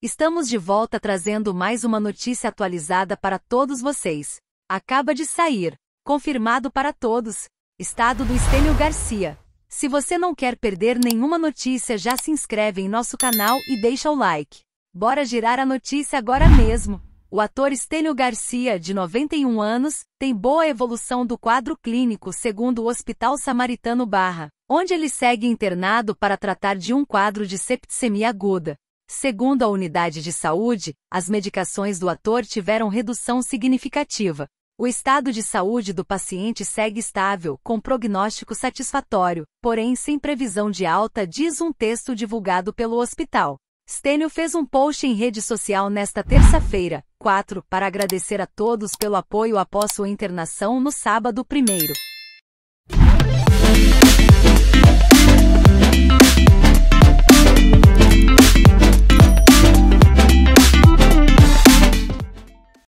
Estamos de volta trazendo mais uma notícia atualizada para todos vocês. Acaba de sair, confirmado para todos, estado do Estênio Garcia. Se você não quer perder nenhuma notícia, já se inscreve em nosso canal e deixa o like. Bora girar a notícia agora mesmo. O ator Estênio Garcia, de 91 anos, tem boa evolução do quadro clínico, segundo o Hospital Samaritano Barra, onde ele segue internado para tratar de um quadro de septicemia aguda. Segundo a unidade de saúde, as medicações do ator tiveram redução significativa. O estado de saúde do paciente segue estável, com prognóstico satisfatório, porém sem previsão de alta, diz um texto divulgado pelo hospital. Stênio fez um post em rede social nesta terça-feira, 4, para agradecer a todos pelo apoio após sua internação no sábado 1.